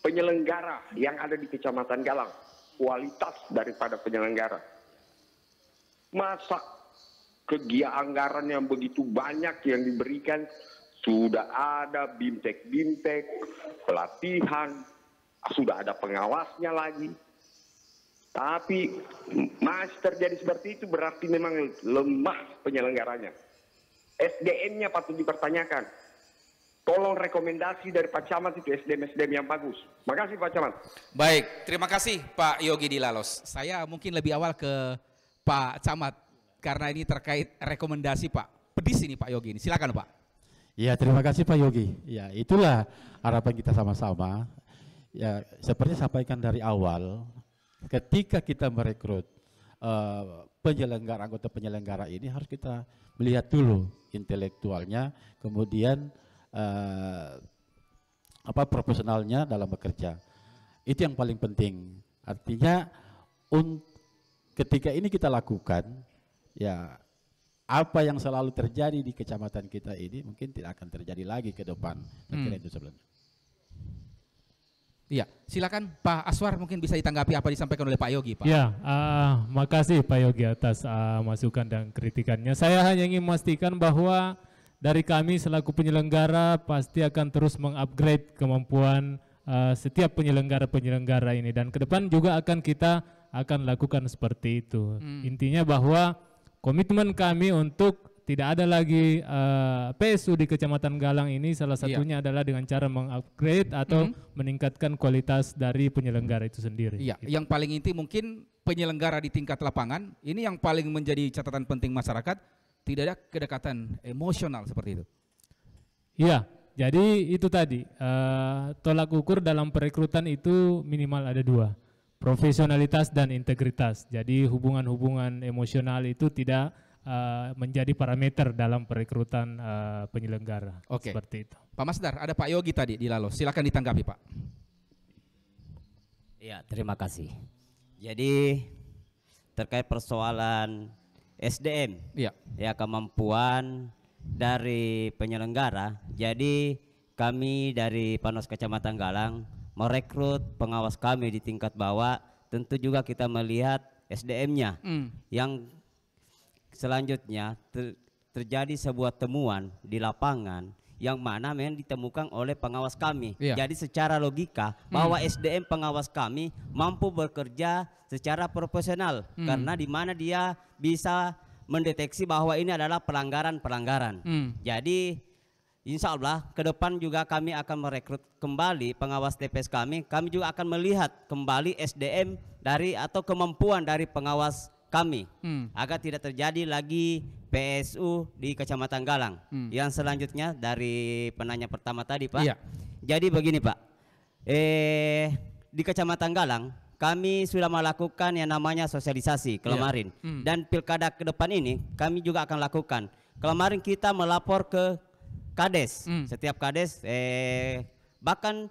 penyelenggara yang ada di Kecamatan Galang. Kualitas daripada penyelenggara. Masa kegiatan anggaran yang begitu banyak yang diberikan sudah ada bimtek-bimtek, pelatihan, sudah ada pengawasnya lagi. Tapi masih terjadi seperti itu berarti memang lemah penyelenggaranya. SDM-nya patut dipertanyakan. Tolong rekomendasi dari Pak Camat itu SDM-SDM yang bagus. Makasih Pak Camat. Baik, terima kasih Pak Yogi Dilalos. Saya mungkin lebih awal ke Pak Camat karena ini terkait rekomendasi Pak. Pedis ini Pak Yogi ini. Silakan Pak. Ya, terima kasih Pak Yogi. Ya, itulah harapan kita sama-sama. Ya, seperti sampaikan dari awal, ketika kita merekrut uh, penyelenggara anggota penyelenggara ini harus kita melihat dulu intelektualnya, kemudian uh, apa profesionalnya dalam bekerja. Itu yang paling penting. Artinya un, ketika ini kita lakukan, ya apa yang selalu terjadi di kecamatan kita ini mungkin tidak akan terjadi lagi ke depan. hmm. kira itu sebelumnya. Iya, silakan Pak Aswar mungkin bisa ditanggapi apa disampaikan oleh Pak Yogi, Pak. Iya, uh, makasih Pak Yogi atas uh, masukan dan kritikannya. Saya hanya ingin memastikan bahwa dari kami selaku penyelenggara pasti akan terus mengupgrade kemampuan uh, setiap penyelenggara-penyelenggara ini dan ke depan juga akan kita akan lakukan seperti itu. Hmm. Intinya bahwa komitmen kami untuk tidak ada lagi uh, eh, PSU di Kecamatan Galang ini salah iya. satunya iya. adalah dengan cara mengupgrade atau mm -hmm. meningkatkan kualitas dari penyelenggara itu sendiri. Iya, gitu. yang paling inti mungkin penyelenggara di tingkat lapangan ini yang paling menjadi catatan penting masyarakat tidak ada kedekatan emosional seperti itu. Iya, jadi itu tadi uh, tolak ukur dalam perekrutan itu minimal ada dua profesionalitas dan integritas. Jadi hubungan-hubungan emosional itu tidak uh, menjadi parameter dalam perekrutan uh, penyelenggara. Oke. Okay. Seperti itu. Pak Masdar, ada Pak Yogi tadi di Lalo. Silakan ditanggapi, Pak. Ya, terima kasih. Jadi terkait persoalan SDM, ya, ya kemampuan dari penyelenggara. Jadi kami dari Panos Kecamatan Galang merekrut pengawas kami di tingkat bawah, tentu juga kita melihat SDM-nya mm. yang selanjutnya ter terjadi sebuah temuan di lapangan yang mana memang ditemukan oleh pengawas kami. Yeah. Jadi secara logika mm. bahwa SDM pengawas kami mampu bekerja secara profesional mm. karena di mana dia bisa mendeteksi bahwa ini adalah pelanggaran-pelanggaran. Mm. Jadi Insya Allah ke depan juga kami akan merekrut kembali pengawas TPS kami. Kami juga akan melihat kembali SDM dari atau kemampuan dari pengawas kami hmm. agar tidak terjadi lagi PSU di Kecamatan Galang. Hmm. Yang selanjutnya dari penanya pertama tadi, Pak. Iya. Jadi begini, Pak. Eh di Kecamatan Galang kami sudah melakukan yang namanya sosialisasi iya. kemarin iya. hmm. dan pilkada ke depan ini kami juga akan lakukan. Kemarin kita melapor ke kades. mm. Setiap kades eh bahkan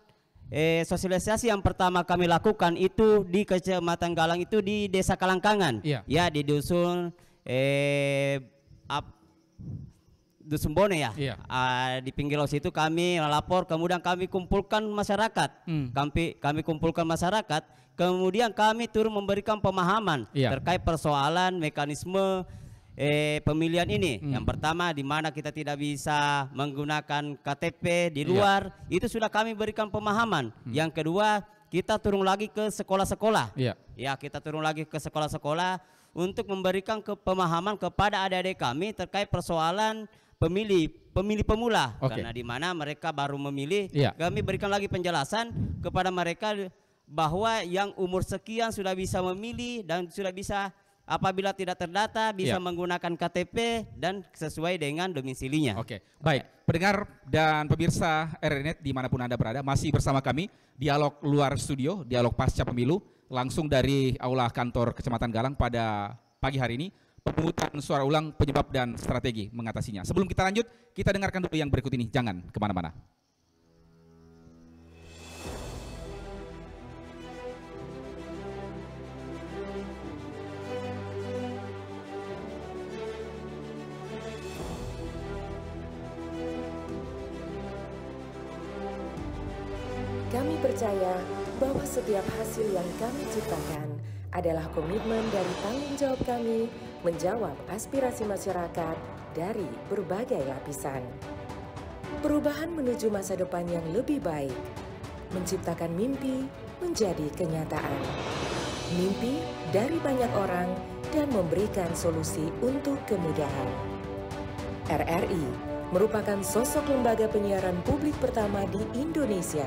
eh sosialisasi yang pertama kami lakukan itu di Kecamatan Galang itu di Desa Kalangkangan. Yeah. Ya, di dusun eh ap, dusun Bone ya. Yeah. Iya. Uh, di pinggir laut itu kami lapor, kemudian kami kumpulkan masyarakat. mm. Kami kami kumpulkan masyarakat, kemudian kami turun memberikan pemahaman yeah. terkait persoalan mekanisme eh, pemilihan ini. Hmm. Yang pertama di mana kita tidak bisa menggunakan KTP di iya. luar, ya. itu sudah kami berikan pemahaman. Hmm. Yang kedua, kita turun lagi ke sekolah-sekolah. Ya. ya, kita turun lagi ke sekolah-sekolah untuk memberikan ke pemahaman kepada adik-adik kami terkait persoalan pemilih pemilih pemula okay. karena di mana mereka baru memilih yeah. kami berikan lagi penjelasan kepada mereka bahwa yang umur sekian sudah bisa memilih dan sudah bisa apabila tidak terdata bisa ya. menggunakan KTP dan sesuai dengan domisilinya. Oke, okay. baik. Okay. Pendengar dan pemirsa RNet dimanapun Anda berada, masih bersama kami dialog luar studio, dialog pasca pemilu, langsung dari Aula Kantor Kecamatan Galang pada pagi hari ini, pemungutan suara ulang penyebab dan strategi mengatasinya. Sebelum kita lanjut, kita dengarkan dulu yang berikut ini, jangan kemana-mana. setiap hasil yang kami ciptakan adalah komitmen dari tanggung jawab kami menjawab aspirasi masyarakat dari berbagai lapisan. Perubahan menuju masa depan yang lebih baik, menciptakan mimpi menjadi kenyataan. Mimpi dari banyak orang dan memberikan solusi untuk kemudahan. RRI merupakan sosok lembaga penyiaran publik pertama di Indonesia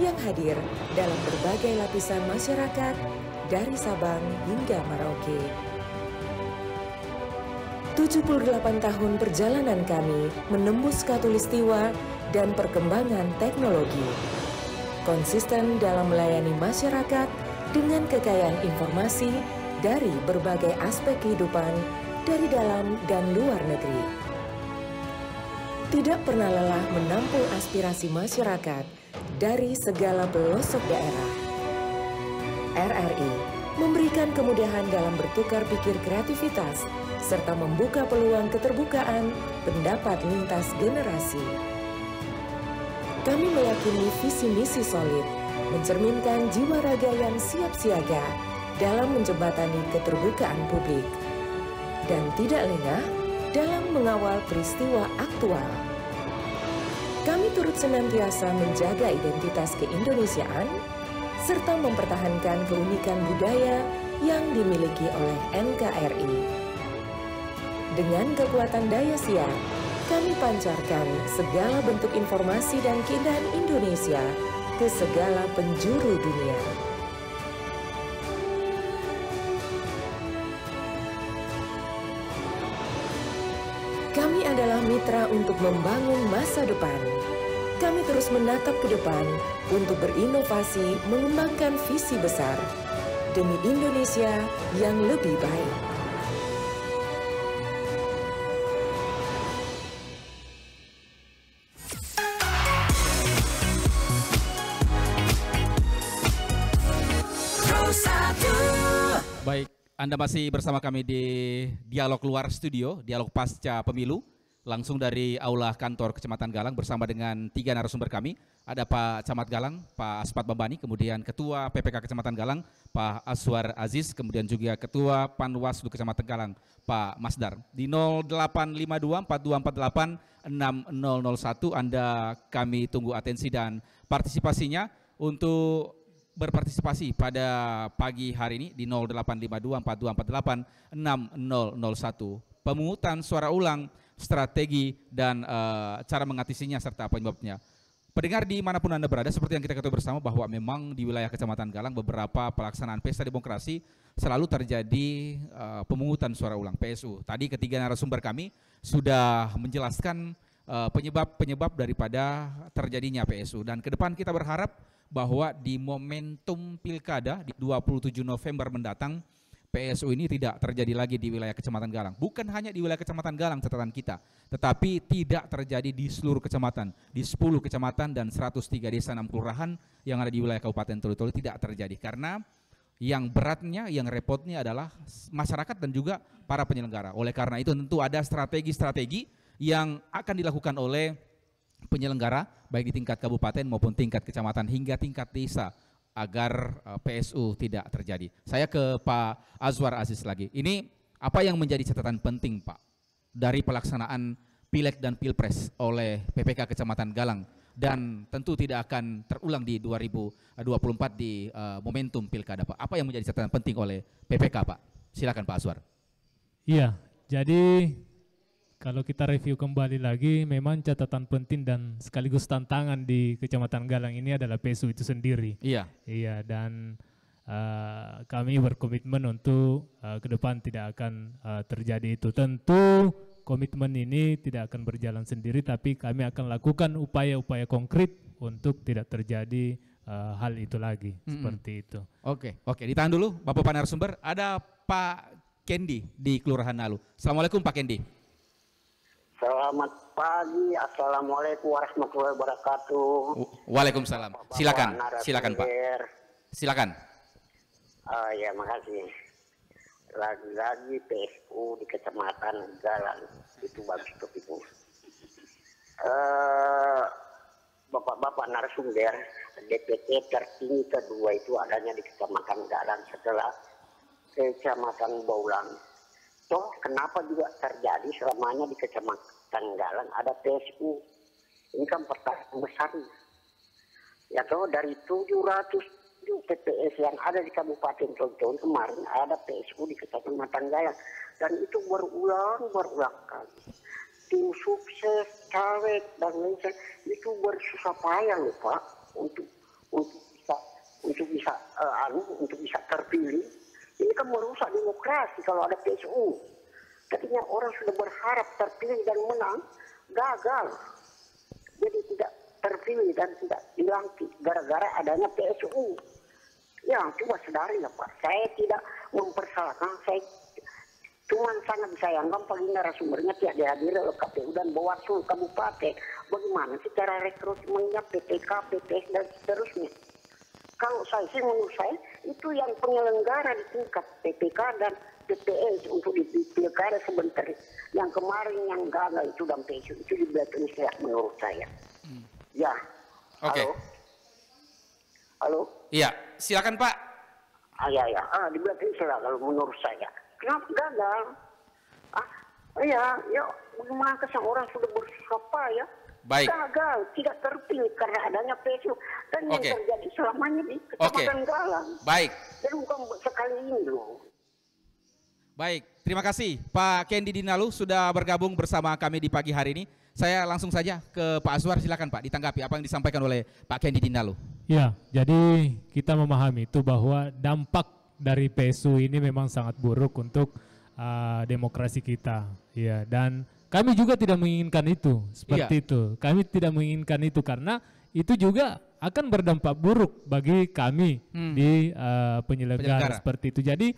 yang hadir dalam berbagai lapisan masyarakat dari Sabang hingga Merauke. 78 tahun perjalanan kami menembus katulistiwa dan perkembangan teknologi. Konsisten dalam melayani masyarakat dengan kekayaan informasi dari berbagai aspek kehidupan dari dalam dan luar negeri tidak pernah lelah menampung aspirasi masyarakat dari segala pelosok daerah. RRI memberikan kemudahan dalam bertukar pikir kreativitas serta membuka peluang keterbukaan pendapat lintas generasi. Kami meyakini visi misi solid mencerminkan jiwa raga yang siap siaga dalam menjembatani keterbukaan publik dan tidak lengah dalam mengawal peristiwa aktual. Kami turut senantiasa menjaga identitas keindonesiaan serta mempertahankan keunikan budaya yang dimiliki oleh NKRI. Dengan kekuatan daya siar, kami pancarkan segala bentuk informasi dan keindahan Indonesia ke segala penjuru dunia. Kami adalah mitra untuk membangun masa depan. Kami terus menatap ke depan untuk berinovasi mengembangkan visi besar demi Indonesia yang lebih baik. Anda masih bersama kami di Dialog Luar Studio, Dialog Pasca Pemilu, langsung dari Aula Kantor Kecamatan Galang bersama dengan tiga narasumber kami. Ada Pak Camat Galang, Pak Aspat Bambani, kemudian Ketua PPK Kecamatan Galang, Pak Aswar Aziz, kemudian juga Ketua Panwaslu Kecamatan Galang, Pak Masdar. Di 0852 4248 6001 Anda kami tunggu atensi dan partisipasinya untuk berpartisipasi pada pagi hari ini di 085242486001 pemungutan suara ulang strategi dan e, cara mengatisinya serta penyebabnya. Pendengar manapun Anda berada, seperti yang kita ketahui bersama bahwa memang di wilayah Kecamatan Galang beberapa pelaksanaan pesta demokrasi selalu terjadi e, pemungutan suara ulang PSU. Tadi ketiga narasumber kami sudah menjelaskan eh, penyebab -penyebab daripada terjadinya PSU dan ke depan kita berharap bahwa di momentum pilkada di 27 November mendatang PSU ini tidak terjadi lagi di wilayah Kecamatan Galang. Bukan hanya di wilayah Kecamatan Galang catatan kita, tetapi tidak terjadi di seluruh kecamatan, di 10 kecamatan dan 103 desa 6 kelurahan yang ada di wilayah Kabupaten tulu tidak terjadi karena yang beratnya, yang repotnya adalah masyarakat dan juga para penyelenggara. Oleh karena itu tentu ada strategi-strategi yang akan dilakukan oleh penyelenggara baik di tingkat kabupaten maupun tingkat kecamatan hingga tingkat desa agar eh, PSU tidak terjadi. Saya ke Pak Azwar Aziz lagi. Ini apa yang menjadi catatan penting Pak dari pelaksanaan Pileg dan Pilpres oleh PPK Kecamatan Galang dan tentu tidak akan terulang di 2024 di eh, momentum Pilkada Pak. Apa yang menjadi catatan penting oleh PPK Pak? Silakan Pak Azwar. Iya, jadi kalau kita review kembali lagi, memang catatan penting dan sekaligus tantangan di Kecamatan Galang ini adalah PSU itu sendiri. Iya. Iya, dan uh, kami berkomitmen untuk uh, ke depan tidak akan uh, terjadi itu. Tentu komitmen ini tidak akan berjalan sendiri, tapi kami akan lakukan upaya-upaya konkret untuk tidak terjadi uh, hal itu lagi mm -hmm. seperti itu. Oke, okay. oke, okay. ditahan dulu Bapak Sumber. Ada Pak Kendi di Kelurahan Nalu. Assalamualaikum Pak Kendi. Selamat pagi, assalamualaikum warahmatullahi wabarakatuh. Waalaikumsalam. silakan, silakan Pak. Silakan. Oh ya, makasih. Lagi-lagi PSU di Kecamatan Galang itu bagus itu. Uh, eh, Bapak-bapak narasumber DPT tertinggi kedua itu adanya di Kecamatan Galang setelah Kecamatan Baulang Toh kenapa juga terjadi selamanya di kecamatan Galang ada PSU? Ini kan pertanyaan besarnya. Ya toh dari 700 TPS yang ada di Kabupaten Tonton kemarin ada PSU di Kecamatan Galang dan itu berulang berulang kali tim sukses cawek dan lain itu bersusah payah lupa untuk untuk bisa untuk bisa uh, untuk bisa terpilih ini kan merusak demokrasi kalau ada PSU. Ketika orang sudah berharap terpilih dan menang, gagal. Jadi tidak terpilih dan tidak dilantik gara-gara adanya PSU. Ya, cuma sedari ya Pak. Saya tidak mempersalahkan, saya cuma sangat disayangkan paling narasumbernya tidak dihadiri oleh KPU dan Bawaslu Kabupaten. Bagaimana sih cara rekrutmennya PPK, PPS dan seterusnya? Kalau saya sih menurut saya itu yang penyelenggara di tingkat PPK dan DPS untuk di pilkada sebentar. Yang kemarin yang gagal itu dan pensiun itu di belakang saya menurut saya. Hmm. Ya. Oke. Okay. Halo. Halo. Iya, silakan Pak. Ah ya ya, ah, di belakang saya kalau menurut saya. Kenapa gagal? Ah, iya, ya bagaimana kesan orang sudah bersusah ya? Baik. Gagal, tidak terpilih karena adanya PSU dan okay. yang terjadi selamanya di Kecamatan okay. Galang. Baik. Dan bukan sekali ini loh. Baik, terima kasih Pak Kendi Dinalu sudah bergabung bersama kami di pagi hari ini. Saya langsung saja ke Pak Aswar, silakan Pak ditanggapi apa yang disampaikan oleh Pak Kendi Dinalu. Ya, jadi kita memahami itu bahwa dampak dari PSU ini memang sangat buruk untuk uh, demokrasi kita. Ya, dan kami juga tidak menginginkan itu, seperti iya. itu. Kami tidak menginginkan itu karena itu juga akan berdampak buruk bagi kami hmm. di uh, penyelenggara, seperti itu. Jadi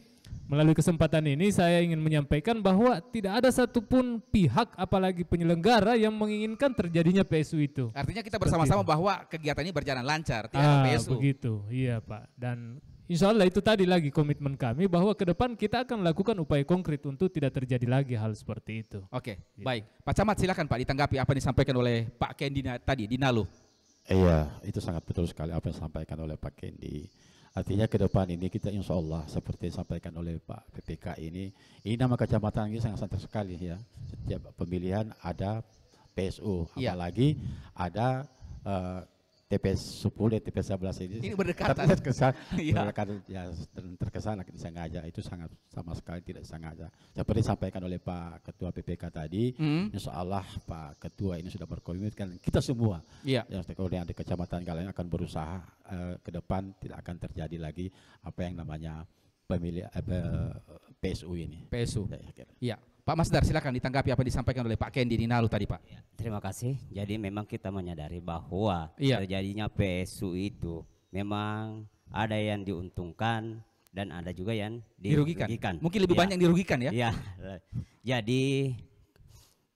melalui kesempatan ini saya ingin menyampaikan bahwa tidak ada satupun pihak apalagi penyelenggara yang menginginkan terjadinya PSU itu. Artinya kita bersama-sama bahwa kegiatan ini berjalan lancar, tidak ah, PSU. begitu. Iya, Pak. Dan Insya Allah itu tadi lagi komitmen kami bahwa ke depan kita akan lakukan upaya konkret untuk tidak terjadi lagi hal seperti itu. Oke, gitu. baik. Pak Camat silakan Pak ditanggapi apa yang disampaikan oleh Pak Kendi tadi di Nalu. Iya, itu sangat betul sekali apa yang disampaikan oleh Pak Kendi. Artinya ke depan ini kita insya Allah seperti disampaikan oleh Pak PPK ini, ini nama kecamatan ini sangat santai sekali ya. Setiap pemilihan ada PSU, iya. apalagi ya. ada uh, TPS 10 dan TPS 11 ini. Ini berdekatan. Terkesan, *laughs* ya. berdekatan ya terkesan disengaja itu sangat sama sekali tidak sengaja. Seperti disampaikan oleh Pak Ketua PPK tadi, hmm. Insya Allah Pak Ketua ini sudah berkomitmen kita semua. Iya. ya. Yang stakeholder di kecamatan kalian akan berusaha eh, ke depan tidak akan terjadi lagi apa yang namanya pemilih apa PSU ini. PSU. Ya, ya, iya. Pak Masdar silakan ditanggapi apa yang disampaikan oleh Pak Kendi Ninalu tadi Pak. Ya, terima kasih. Jadi memang kita menyadari bahwa ya. terjadinya PSU itu memang ada yang diuntungkan dan ada juga yang dirugikan. dirugikan. Mungkin lebih ya. banyak yang dirugikan ya. Iya. *laughs* Jadi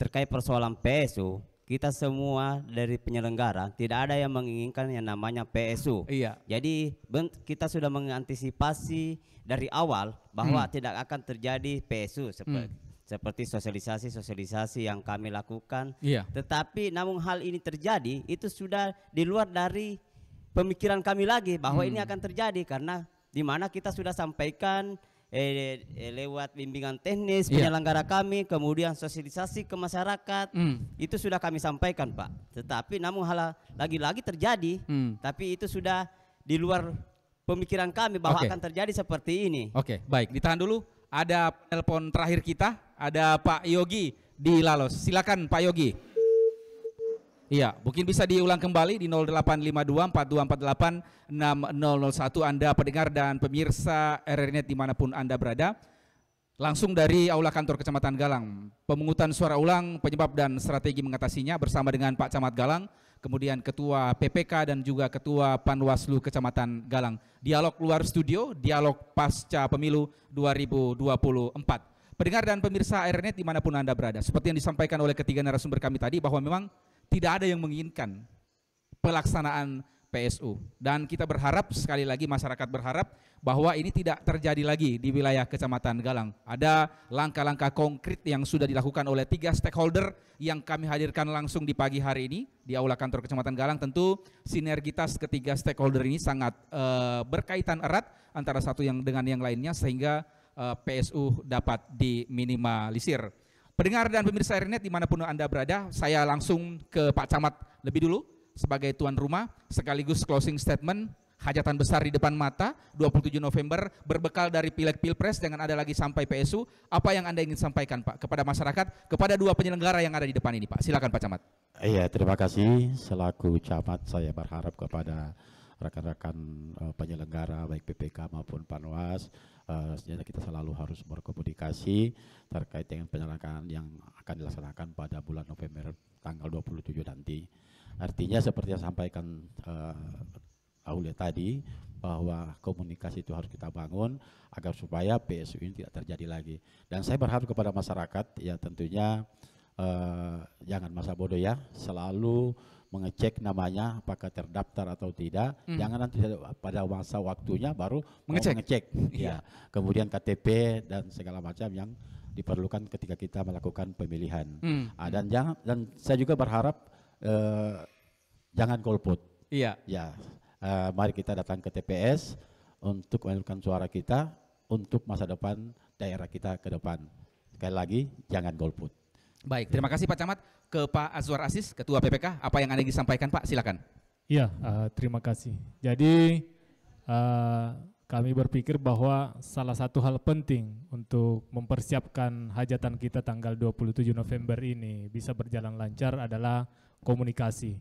terkait persoalan PSU kita semua dari penyelenggara tidak ada yang menginginkan yang namanya PSU. Iya. Jadi kita sudah mengantisipasi dari awal bahwa hmm. tidak akan terjadi PSU seperti hmm. seperti sosialisasi-sosialisasi yang kami lakukan. Iya. Tetapi namun hal ini terjadi itu sudah di luar dari pemikiran kami lagi bahwa hmm. ini akan terjadi karena di mana kita sudah sampaikan eh, eh, lewat bimbingan teknis yeah. penyelenggara kami kemudian sosialisasi ke masyarakat mm. itu sudah kami sampaikan pak tetapi namun hal lagi-lagi terjadi mm. tapi itu sudah di luar pemikiran kami bahwa okay. akan terjadi seperti ini. Oke, okay, baik. Ditahan dulu. Ada telepon terakhir kita, ada Pak Yogi di Lalos. Silakan Pak Yogi. Iya, mungkin bisa diulang kembali di 0852 4248 6001 Anda pendengar dan pemirsa RRNet dimanapun Anda berada. Langsung dari Aula Kantor Kecamatan Galang, pemungutan suara ulang, penyebab dan strategi mengatasinya bersama dengan Pak Camat Galang kemudian Ketua PPK dan juga Ketua Panwaslu Kecamatan Galang. Dialog luar studio, dialog pasca pemilu 2024. Pendengar dan pemirsa AirNet dimanapun Anda berada, seperti yang disampaikan oleh ketiga narasumber kami tadi bahwa memang tidak ada yang menginginkan pelaksanaan PSU. Dan kita berharap sekali lagi masyarakat berharap bahwa ini tidak terjadi lagi di wilayah Kecamatan Galang. Ada langkah-langkah konkret yang sudah dilakukan oleh tiga stakeholder yang kami hadirkan langsung di pagi hari ini di aula kantor Kecamatan Galang. Tentu sinergitas ketiga stakeholder ini sangat uh, berkaitan erat antara satu yang dengan yang lainnya sehingga uh, eh, PSU dapat diminimalisir. Pendengar dan pemirsa internet dimanapun Anda berada, saya langsung ke Pak Camat lebih dulu sebagai tuan rumah sekaligus closing statement hajatan besar di depan mata 27 November berbekal dari pileg pilpres jangan ada lagi sampai PSU apa yang anda ingin sampaikan Pak kepada masyarakat kepada dua penyelenggara yang ada di depan ini Pak silakan Pak Camat Iya terima kasih selaku Camat saya berharap kepada rekan-rekan uh, penyelenggara baik PPK maupun Panwas uh, kita selalu harus berkomunikasi terkait dengan penyelenggaraan yang akan dilaksanakan pada bulan November tanggal 27 nanti. Artinya seperti yang sampaikan uh, Aulia tadi bahwa komunikasi itu harus kita bangun agar supaya PSU ini tidak terjadi lagi. Dan saya berharap kepada masyarakat ya tentunya uh, jangan masa bodoh ya, selalu mengecek namanya apakah terdaftar atau tidak. Hmm. Jangan nanti pada masa waktunya baru mengecek. mengecek. Iya. ya. Kemudian KTP dan segala macam yang diperlukan ketika kita melakukan pemilihan. Hmm. Ah, dan jangan dan saya juga berharap eh, jangan golput. Iya. Ya, eh, mari kita datang ke TPS untuk menentukan suara kita untuk masa depan daerah kita ke depan. Sekali lagi, jangan golput. Baik, terima kasih Pak Camat. Ke Pak Azwar Asis, Ketua PPK, apa yang Anda ingin sampaikan Pak? Silakan. Iya, uh, terima kasih. Jadi uh, kami berpikir bahwa salah satu hal penting untuk mempersiapkan hajatan kita tanggal 27 November ini bisa berjalan lancar adalah komunikasi.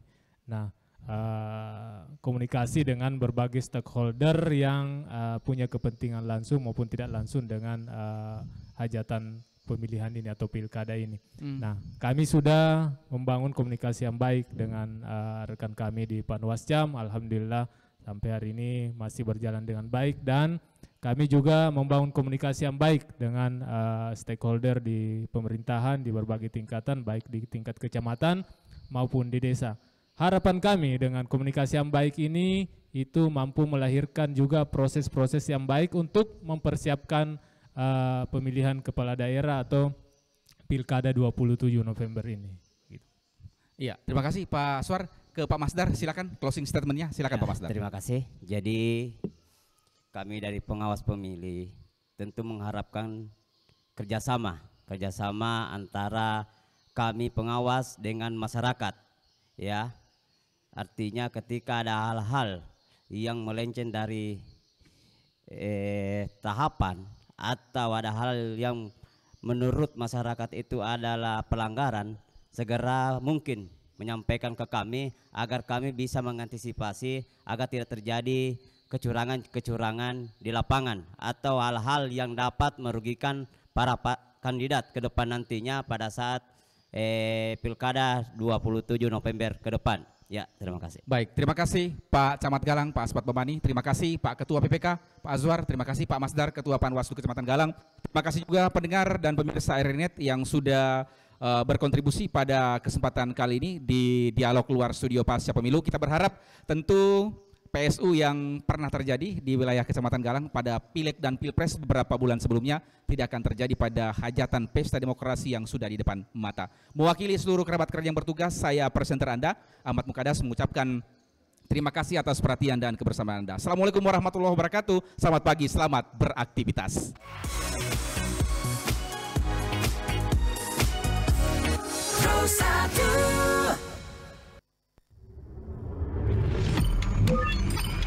Nah, uh, komunikasi dengan berbagai stakeholder yang uh, punya kepentingan langsung maupun tidak langsung dengan uh, hajatan pemilihan ini atau pilkada ini. Hmm. Nah, kami sudah membangun komunikasi yang baik dengan uh, rekan kami di Panwascam. Alhamdulillah sampai hari ini masih berjalan dengan baik dan kami juga membangun komunikasi yang baik dengan uh, stakeholder di pemerintahan di berbagai tingkatan, baik di tingkat kecamatan maupun di desa. Harapan kami dengan komunikasi yang baik ini itu mampu melahirkan juga proses-proses yang baik untuk mempersiapkan uh, pemilihan kepala daerah atau Pilkada 27 November ini. Gitu. Iya, terima kasih Pak Suar. Ke Pak Masdar, silakan closing statementnya, silakan ya, Pak Masdar. Terima kasih. Jadi kami dari pengawas pemilih tentu mengharapkan kerjasama, kerjasama antara kami pengawas dengan masyarakat ya artinya ketika ada hal-hal yang melenceng dari eh, tahapan atau ada hal yang menurut masyarakat itu adalah pelanggaran segera mungkin menyampaikan ke kami agar kami bisa mengantisipasi agar tidak terjadi kecurangan-kecurangan di lapangan atau hal-hal yang dapat merugikan para kandidat ke depan nantinya pada saat eh, pilkada 27 November ke depan. Ya, terima kasih. Baik, terima kasih Pak Camat Galang, Pak Aspat Bomani. terima kasih Pak Ketua PPK, Pak Azwar, terima kasih Pak Masdar, Ketua Panwaslu Kecamatan Galang. Terima kasih juga pendengar dan pemirsa AirNet yang sudah uh, berkontribusi pada kesempatan kali ini di dialog luar studio pasca pemilu. Kita berharap tentu PSU yang pernah terjadi di wilayah Kecamatan Galang pada pileg dan pilpres beberapa bulan sebelumnya tidak akan terjadi pada hajatan pesta demokrasi yang sudah di depan mata. Mewakili seluruh kerabat kerja yang bertugas, saya presenter Anda, Ahmad Mukadas mengucapkan terima kasih atas perhatian dan kebersamaan Anda. Assalamualaikum warahmatullahi wabarakatuh, selamat pagi, selamat beraktivitas.